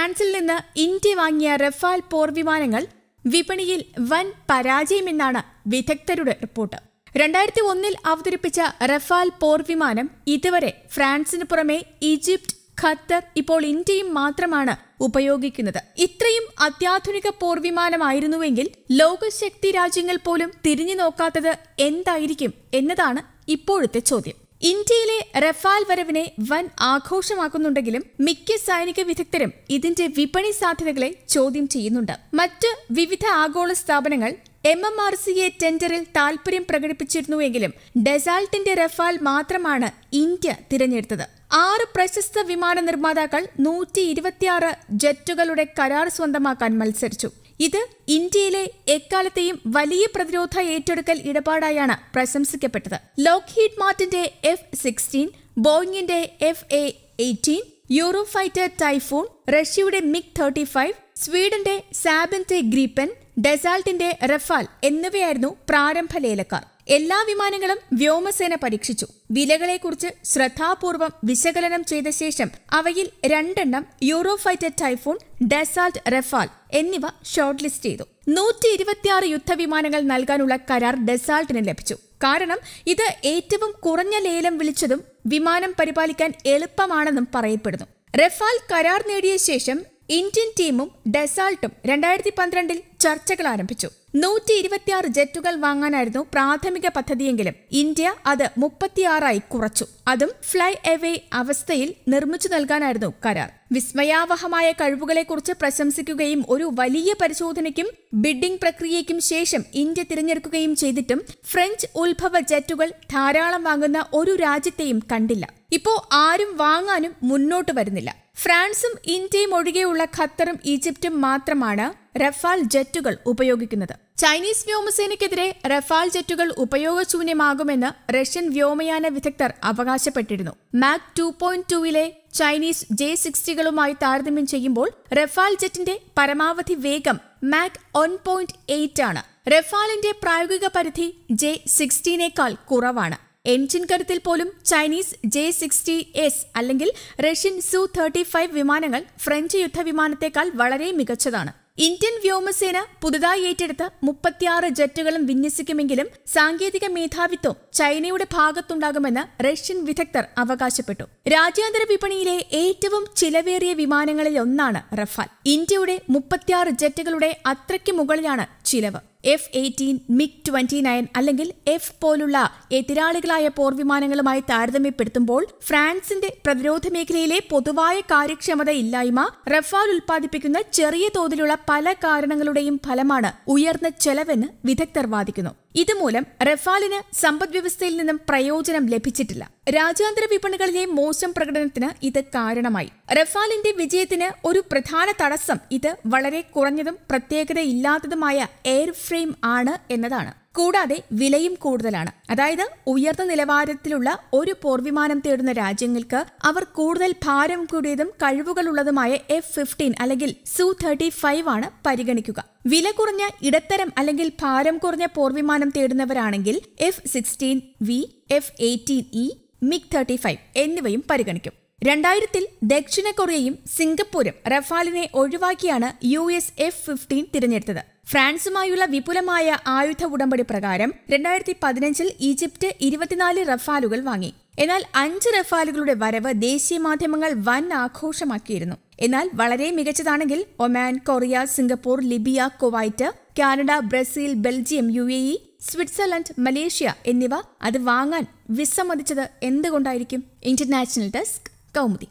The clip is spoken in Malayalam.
ഫ്രാൻസിൽ നിന്ന് ഇന്ത്യ വാങ്ങിയ റഫാൽ പോർവിമാനങ്ങൾ വിപണിയിൽ വൻ പരാജയമെന്നാണ് വിദഗ്ധരുടെ റിപ്പോർട്ട് രണ്ടായിരത്തി ഒന്നിൽ അവതരിപ്പിച്ച റഫാൽ പോർവിമാനം ഇതുവരെ ഫ്രാൻസിന് പുറമെ ഈജിപ്റ്റ് ഖത്തർ ഇപ്പോൾ ഇന്ത്യയും മാത്രമാണ് ഉപയോഗിക്കുന്നത് ഇത്രയും അത്യാധുനിക പോർവിമാനമായിരുന്നുവെങ്കിൽ ലോകശക്തി രാജ്യങ്ങൾ പോലും തിരിഞ്ഞു നോക്കാത്തത് എന്തായിരിക്കും എന്നതാണ് ഇപ്പോഴത്തെ ചോദ്യം ഇന്ത്യയിലെ റഫാൽ വരവിനെ വൻ ആഘോഷമാക്കുന്നുണ്ടെങ്കിലും മിക്ക സൈനിക വിദഗ്ധരും ഇതിന്റെ വിപണി സാധ്യതകളെ ചോദ്യം ചെയ്യുന്നുണ്ട് മറ്റ് വിവിധ ആഗോള സ്ഥാപനങ്ങൾ എം എം ആർ എ ടെൻഡറിൽ താൽപര്യം പ്രകടിപ്പിച്ചിരുന്നുവെങ്കിലും ഡെസാൾട്ടിന്റെ റഫാൽ മാത്രമാണ് ഇന്ത്യ തിരഞ്ഞെടുത്തത് ആറ് പ്രശസ്ത വിമാന നിർമ്മാതാക്കൾ നൂറ്റി ഇരുപത്തിയാറ് ജെറ്റുകളുടെ കരാർ സ്വന്തമാക്കാൻ മത്സരിച്ചു ഇത് ഇന്ത്യയിലെ എക്കാലത്തെയും വലിയ പ്രതിരോധ ഏറ്റെടുക്കൽ ഇടപാടായാണ് പ്രശംസിക്കപ്പെട്ടത് ലോക്ക്ഹീഡ് മാർട്ടിന്റെ എഫ് സിക്സ്റ്റീൻ ബോയിങ്ങിന്റെ F A eighteen Eurofighter Typhoon റഷ്യയുടെ മിഗ് തേർട്ടി ഫൈവ് സ്വീഡന്റെ സാബിന്റെ ഗ്രീപ്പൻ ഡെസാൾട്ടിന്റെ റഫാൽ എന്നിവയായിരുന്നു പ്രാരംഭ ലേലക്കാർ എല്ലാ വിമാനങ്ങളും വ്യോമസേന പരീക്ഷിച്ചു വിലകളെക്കുറിച്ച് ശ്രദ്ധാപൂർവം വിശകലനം ചെയ്ത ശേഷം അവയിൽ രണ്ടെണ്ണം യൂറോഫൈറ്റർ ടൈഫോൺ ഡെസാൾട്ട് റഫാൽ എന്നിവ ഷോർട്ട് ലിസ്റ്റ് ചെയ്തു നൂറ്റി ഇരുപത്തിയാറ് യുദ്ധവിമാനങ്ങൾ നൽകാനുള്ള കരാർ ഡെസാൾട്ടിന് ലഭിച്ചു കാരണം ഇത് ഏറ്റവും കുറഞ്ഞ ലേലം വിളിച്ചതും വിമാനം പരിപാലിക്കാൻ എളുപ്പമാണെന്നും പറയപ്പെടുന്നു റഫാൽ കരാർ നേടിയ ശേഷം ഇന്ത്യൻ ടീമും ഡെസാൾട്ടും രണ്ടായിരത്തി പന്ത്രണ്ടിൽ ചർച്ചകൾ ആരംഭിച്ചു നൂറ്റി ഇരുപത്തിയാറ് ജെറ്റുകൾ വാങ്ങാനായിരുന്നു പ്രാഥമിക പദ്ധതിയെങ്കിലും ഇന്ത്യ അത് മുപ്പത്തിയാറായി കുറച്ചു അതും ഫ്ലൈ എവേ അവസ്ഥയിൽ നിർമ്മിച്ചു നൽകാനായിരുന്നു കരാർ വിസ്മയാവഹമായ കഴിവുകളെക്കുറിച്ച് പ്രശംസിക്കുകയും ഒരു വലിയ പരിശോധനയ്ക്കും ബിഡിംഗ് പ്രക്രിയയ്ക്കും ശേഷം ഇന്ത്യ തിരഞ്ഞെടുക്കുകയും ചെയ്തിട്ടും ഫ്രഞ്ച് ഉത്ഭവ ജെറ്റുകൾ ധാരാളം വാങ്ങുന്ന ഒരു രാജ്യത്തെയും കണ്ടില്ല ഇപ്പോ ആരും വാങ്ങാനും മുന്നോട്ട് വരുന്നില്ല ഫ്രാൻസും ഇന്ത്യയും ഒഴികെയുള്ള ഖത്തറും ഈജിപ്തും മാത്രമാണ് റഫാൽ ജെറ്റുകൾ ഉപയോഗിക്കുന്നത് ചൈനീസ് വ്യോമസേനയ്ക്കെതിരെ റഫാൽ ജെറ്റുകൾ ഉപയോഗശൂന്യമാകുമെന്ന് റഷ്യൻ വ്യോമയാന വിദഗ്ധർ അവകാശപ്പെട്ടിരുന്നു മാക് ടു പോയിന്റ് ടുവിലെ ചൈനീസ് ജെ സിക്സ്റ്റികളുമായി താരതമ്യം ചെയ്യുമ്പോൾ റഫാൽ ജെറ്റിന്റെ പരമാവധി വേഗം മാക് വൺ പോയിന്റ് എയ്റ്റ് ആണ് റഫാലിന്റെ പ്രായോഗിക പരിധി ജെ സിക്സ്റ്റീനേക്കാൾ കുറവാണ് എഞ്ചിൻ കരുത്തിൽ പോലും ചൈനീസ് ജെ സിക്സ്റ്റി എസ് അല്ലെങ്കിൽ റഷ്യൻ സു തേർട്ടി ഫൈവ് വിമാനങ്ങൾ ഫ്രഞ്ച് യുദ്ധവിമാനത്തേക്കാൾ വളരെ മികച്ചതാണ് ഇന്ത്യൻ വ്യോമസേന പുതുതായി ഏറ്റെടുത്ത മുപ്പത്തിയാറ് ജെറ്റുകളും വിന്യസിക്കുമെങ്കിലും സാങ്കേതിക മേധാവിത്വം ചൈനയുടെ ഭാഗത്തുണ്ടാകുമെന്ന് റഷ്യൻ വിദഗ്ധർ അവകാശപ്പെട്ടു രാജ്യാന്തര വിപണിയിലെ ഏറ്റവും ചിലവേറിയ വിമാനങ്ങളിൽ ഒന്നാണ് റഫാൽ ഇന്ത്യയുടെ മുപ്പത്തിയാറ് ജെറ്റുകളുടെ അത്രയ്ക്ക് മുകളിലാണ് ചിലവ് F eighteen MiG twenty nine അല്ലെങ്കിൽ എഫ് പോലുള്ള എതിരാളികളായ പോർവിമാനങ്ങളുമായി താരതമ്യപ്പെടുത്തുമ്പോൾ ഫ്രാൻസിന്റെ പ്രതിരോധ മേഖലയിലെ പൊതുവായ ഇല്ലായ്മ റഫാൽ ഉൽപ്പാദിപ്പിക്കുന്ന ചെറിയ തോതിലുള്ള പല കാരണങ്ങളുടെയും ഫലമാണ് ഉയർന്ന ചെലവെന്ന് വിദഗ്ധർ വാദിക്കുന്നു ഇതുമൂലം റഫാലിന് സമ്പദ്വ്യവസ്ഥയിൽ നിന്നും പ്രയോജനം ലഭിച്ചിട്ടില്ല രാജ്യാന്തര വിപണികളിലെ മോശം പ്രകടനത്തിന് ഇത് കാരണമായി റഫാലിന്റെ വിജയത്തിന് ഒരു പ്രധാന തടസ്സം ഇത് വളരെ കുറഞ്ഞതും പ്രത്യേകതയില്ലാത്തതുമായ എയർ ഫ്രെയിം ആണ് എന്നതാണ് കൂടാതെ വിലയും കൂടുതലാണ് അതായത് ഉയർന്ന നിലവാരത്തിലുള്ള ഒരു പോർവിമാനം തേടുന്ന രാജ്യങ്ങൾക്ക് അവർ കൂടുതൽ ഭാരം കൂടിയതും കഴിവുകളുള്ളതുമായ എഫ് ഫിഫ്റ്റീൻ അല്ലെങ്കിൽ സു തേർട്ടി ഫൈവ് ആണ് പരിഗണിക്കുക വില കുറഞ്ഞ ഇടത്തരം അല്ലെങ്കിൽ ഭാരം കുറഞ്ഞ പോർവിമാനം തേടുന്നവരാണെങ്കിൽ F sixteen V F eighteen E MiG thirty five എന്നിവയും പരിഗണിക്കും രണ്ടായിരത്തിൽ ദക്ഷിണ കൊറിയയും സിംഗപ്പൂരും റഫാലിനെ ഒഴിവാക്കിയാണ് യു എസ് എഫ് ഫിഫ്റ്റീൻ തിരഞ്ഞെടുത്തത് ഫ്രാൻസുമായുള്ള വിപുലമായ ആയുധ ഉടമ്പടി പ്രകാരം രണ്ടായിരത്തി പതിനഞ്ചിൽ ഈജിപ്ത് ഇരുപത്തിനാല് റഫാലുകൾ വാങ്ങി എന്നാൽ അഞ്ച് റഫാലുകളുടെ വരവ് ദേശീയ മാധ്യമങ്ങൾ വൻ ആഘോഷമാക്കിയിരുന്നു എന്നാൽ വളരെ മികച്ചതാണെങ്കിൽ Oman Korea Singapore Libya Kuwait Canada Brazil Belgium U A E Switzerland Malaysia എന്നിവ അത് വാങ്ങാൻ വിസമ്മതിച്ചത് എന്തുകൊണ്ടായിരിക്കും ഇന്റർനാഷണൽ ഡെസ്ക് 搞目的。